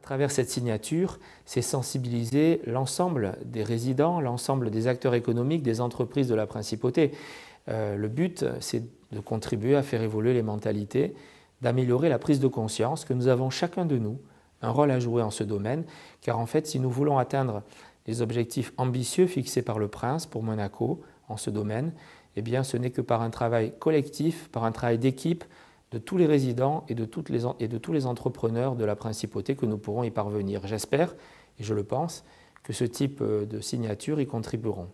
à travers cette signature, c'est sensibiliser l'ensemble des résidents, l'ensemble des acteurs économiques, des entreprises de la principauté. Euh, le but, c'est de contribuer à faire évoluer les mentalités, d'améliorer la prise de conscience que nous avons chacun de nous un rôle à jouer en ce domaine, car en fait, si nous voulons atteindre les objectifs ambitieux fixés par le prince pour Monaco en ce domaine, eh bien, ce n'est que par un travail collectif, par un travail d'équipe, de tous les résidents et de, toutes les, et de tous les entrepreneurs de la principauté que nous pourrons y parvenir. J'espère, et je le pense, que ce type euh, de signature y contribueront.